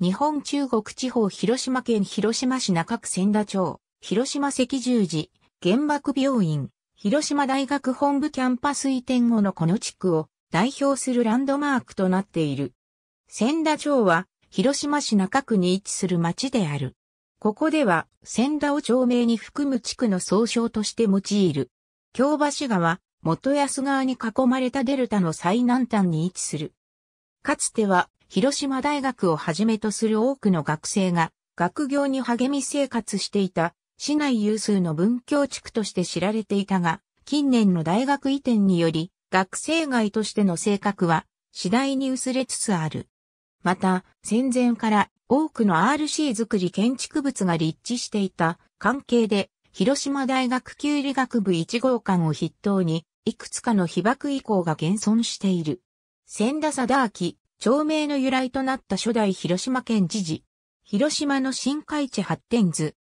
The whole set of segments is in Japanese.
日本中国地方広島県広島市中区千田町、広島赤十字、原爆病院、広島大学本部キャンパス移転後のこの地区を代表するランドマークとなっている。千田町は広島市中区に位置する町である。ここでは千田を町名に含む地区の総称として用いる。京橋川、元安川に囲まれたデルタの最南端に位置する。かつては広島大学をはじめとする多くの学生が学業に励み生活していた市内有数の文教地区として知られていたが、近年の大学移転により学生街としての性格は次第に薄れつつある。また、戦前から多くの RC 作り建築物が立地していた関係で、広島大学給理学部1号館を筆頭に、いくつかの被爆遺構が現存している。千田貞明、町名の由来となった初代広島県知事、広島の新海地発展図。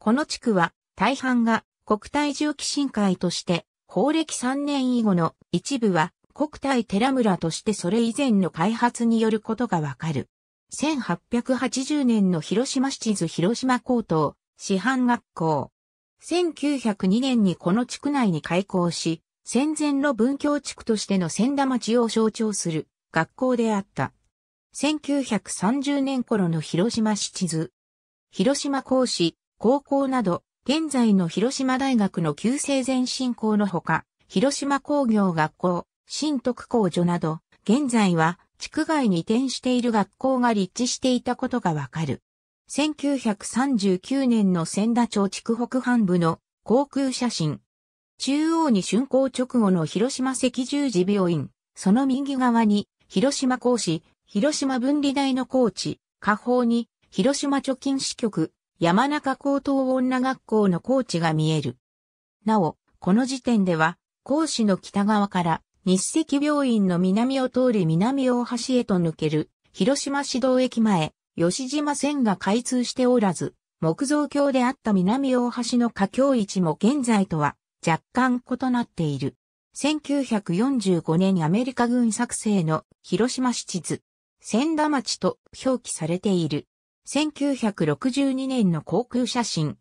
この地区は大半が国体重機新海として、法歴3年以後の一部は国体寺村としてそれ以前の開発によることがわかる。1880年の広島市地図広島高等師範学校。1902年にこの地区内に開校し、戦前の文教地区としての千田町を象徴する学校であった。1930年頃の広島市地図。広島講師、高校など、現在の広島大学の旧制前進校のほか、広島工業学校、新徳工所など、現在は地区外に移転している学校が立地していたことがわかる。1939年の千田町地区北半部の航空写真。中央に竣工直後の広島赤十字病院、その右側に広島講師、広島分離台の高知、下方に、広島貯金支局、山中高等女学校の高知が見える。なお、この時点では、高師の北側から、日赤病院の南を通り南大橋へと抜ける、広島市道駅前、吉島線が開通しておらず、木造橋であった南大橋の架橋位置も現在とは若干異なっている。1945年アメリカ軍作成の広島市地図、千田町と表記されている。1962年の航空写真。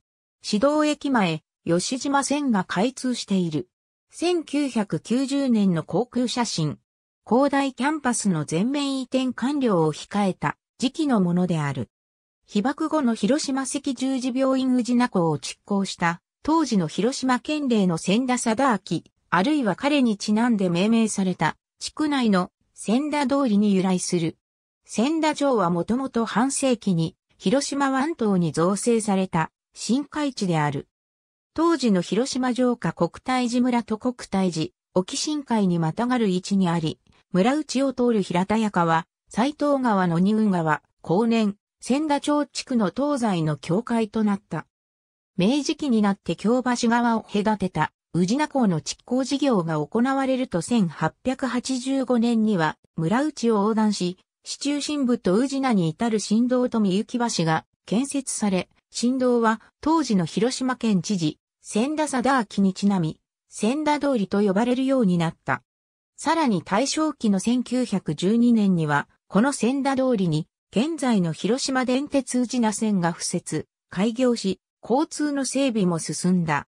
指導駅前、吉島線が開通している。1990年の航空写真。広大キャンパスの全面移転完了を控えた時期のものである。被爆後の広島赤十字病院宇名校を実行した当時の広島県令の千田貞明あるいは彼にちなんで命名された、地区内の千田通りに由来する。千田城はもともと半世紀に広島湾島に造成された深海地である。当時の広島城下国体寺村と国体寺、沖深海にまたがる位置にあり、村内を通る平田屋川、斎藤川の二運川、後年、千田町地区の東西の境界となった。明治期になって京橋川を隔てた宇品港の築港事業が行われると1885年には村内を横断し、市中心部と宇品に至る新道と三行橋が建設され、新道は当時の広島県知事、千田貞明にちなみ、千田通りと呼ばれるようになった。さらに大正期の1912年には、この千田通りに、現在の広島電鉄宇品線が付設、開業し、交通の整備も進んだ。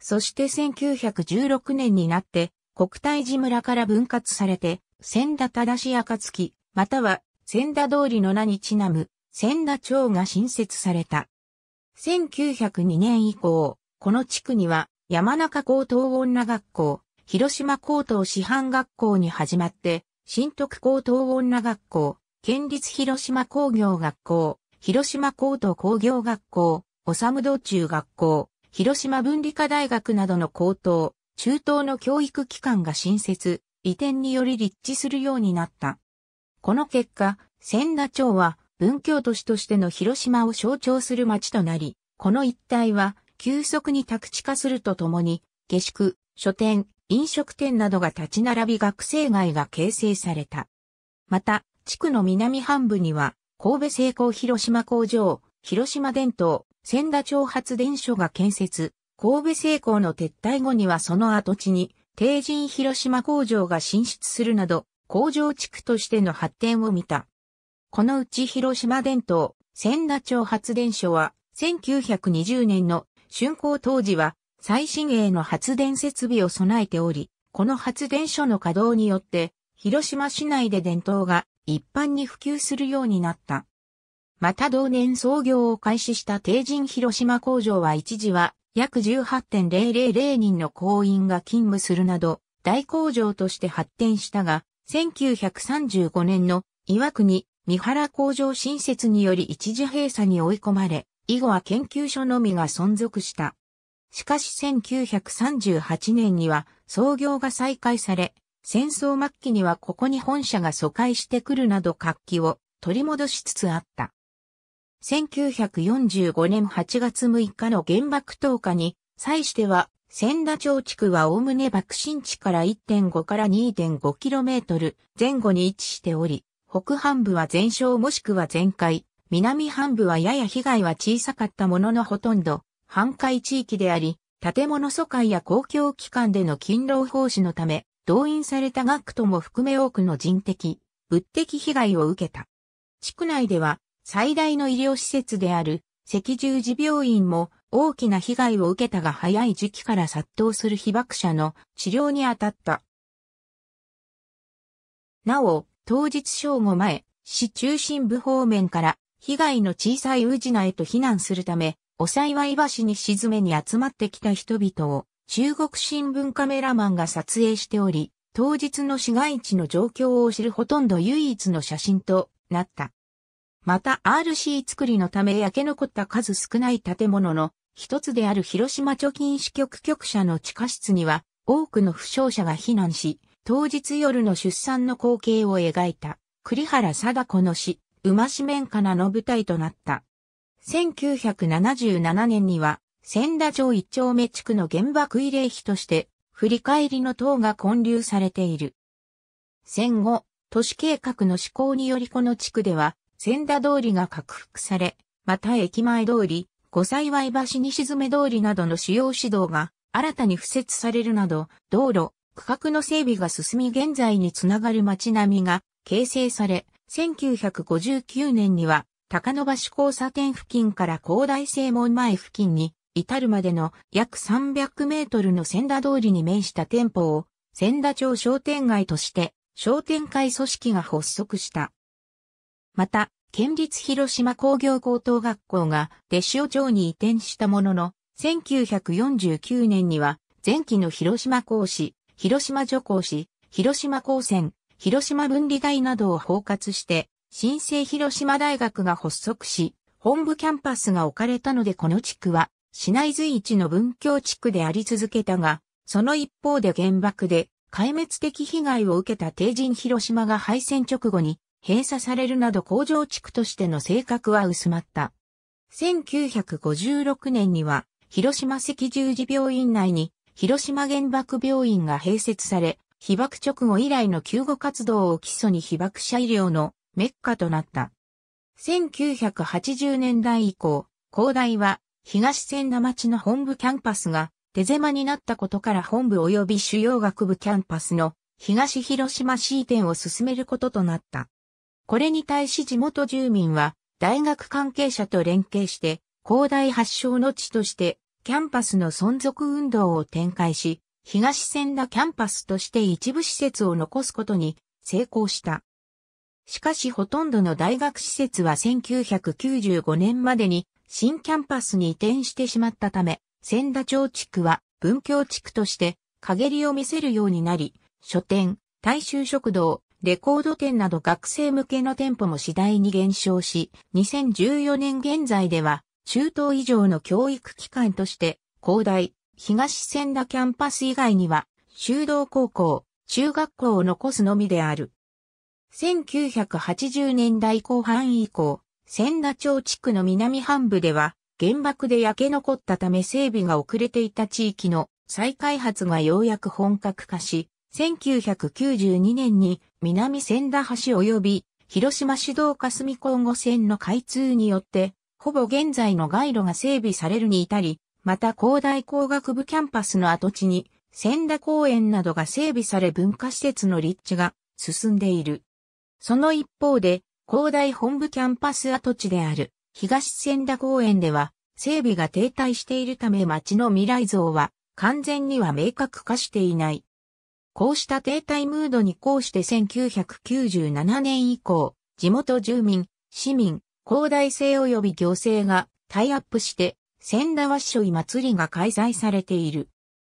そして1916年になって国体寺村から分割されて、千田正し暁、または千田通りの名にちなむ千田町が新設された。1902年以降、この地区には山中高等女学校、広島高等師範学校に始まって、新徳高等女学校、県立広島工業学校、広島高等工業学校、おさむ道中学校、広島文理科大学などの高等、中等の教育機関が新設、移転により立地するようになった。この結果、千田町は文教都市としての広島を象徴する町となり、この一帯は急速に宅地化するとともに、下宿、書店、飲食店などが立ち並び学生街が形成された。また、地区の南半部には、神戸製鋼広島工場、広島伝統、千田町発電所が建設、神戸製鋼の撤退後にはその跡地に、帝人広島工場が進出するなど、工場地区としての発展を見た。このうち広島電灯、千田町発電所は、1920年の竣工当時は、最新鋭の発電設備を備えており、この発電所の稼働によって、広島市内で電灯が一般に普及するようになった。また同年創業を開始した定人広島工場は一時は約18.000人の工員が勤務するなど大工場として発展したが、1935年の岩国三原工場新設により一時閉鎖に追い込まれ、以後は研究所のみが存続した。しかし1938年には創業が再開され、戦争末期にはここに本社が疎開してくるなど活気を取り戻しつつあった。1945年8月6日の原爆投下に、際しては、千田町地区は概ね爆心地から1.5から2.5キロメートル前後に位置しており、北半部は全焼もしくは全壊、南半部はやや被害は小さかったもののほとんど、半壊地域であり、建物疎開や公共機関での勤労奉仕のため、動員された学徒も含め多くの人的、物的被害を受けた。地区内では、最大の医療施設である赤十字病院も大きな被害を受けたが早い時期から殺到する被爆者の治療に当たった。なお、当日正午前、市中心部方面から被害の小さい宇品へと避難するため、お幸い橋に沈めに集まってきた人々を中国新聞カメラマンが撮影しており、当日の市街地の状況を知るほとんど唯一の写真となった。また RC 作りのため焼け残った数少ない建物の一つである広島貯金支局局舎の地下室には多くの負傷者が避難し、当日夜の出産の光景を描いた栗原貞子の死、馬紙面かなの舞台となった。1977年には千田町一丁目地区の原爆慰霊碑として振り返りの塔が建立されている。戦後、都市計画の施行によりこの地区では千田通りが拡幅され、また駅前通り、五幸橋西詰通りなどの主要指導が新たに付設されるなど、道路、区画の整備が進み現在につながる街並みが形成され、1959年には高野橋交差点付近から高台正門前付近に至るまでの約300メートルの千田通りに面した店舗を千田町商店街として商店会組織が発足した。また、県立広島工業高等学校が手所町に移転したものの、1949年には、前期の広島講師、広島女講師、広島高専、広島分離大などを包括して、新生広島大学が発足し、本部キャンパスが置かれたのでこの地区は、市内随一の文教地区であり続けたが、その一方で原爆で、壊滅的被害を受けた帝人広島が敗戦直後に閉鎖されるなど工場地区としての性格は薄まった。1956年には、広島赤十字病院内に、広島原爆病院が併設され、被爆直後以来の救護活動を基礎に被爆者医療のメッカとなった。1980年代以降、広大は東千田町の本部キャンパスが手狭になったことから本部及び主要学部キャンパスの東広島 C 店を進めることとなった。これに対し地元住民は大学関係者と連携して広大発祥の地としてキャンパスの存続運動を展開し、東千田キャンパスとして一部施設を残すことに成功した。しかしほとんどの大学施設は1995年までに新キャンパスに移転してしまったため、千田町地区は文教地区として陰りを見せるようになり、書店、大衆食堂、レコード店など学生向けの店舗も次第に減少し、2014年現在では、中東以上の教育機関として、広大、東千田キャンパス以外には、修道高校、中学校を残すのみである。1980年代後半以降、千田町地区の南半部では、原爆で焼け残ったため整備が遅れていた地域の再開発がようやく本格化し、1992年に南千田橋及び広島市道霞今後線の開通によって、ほぼ現在の街路が整備されるに至り、また広大工学部キャンパスの跡地に、千田公園などが整備され文化施設の立地が進んでいる。その一方で、広大本部キャンパス跡地である東千田公園では整備が停滞しているため町の未来像は完全には明確化していない。こうした停滞ムードに抗して1997年以降、地元住民、市民、広大性及び行政がタイアップして、千田和所祭りが開催されている。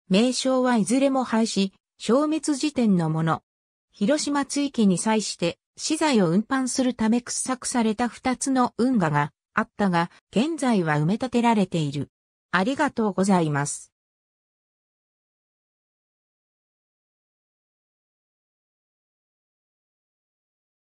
名称はいずれも廃止、消滅時点のもの。広島地域に際して、資材を運搬するため掘削された二つの運河があったが、現在は埋め立てられている。ありがとうございます。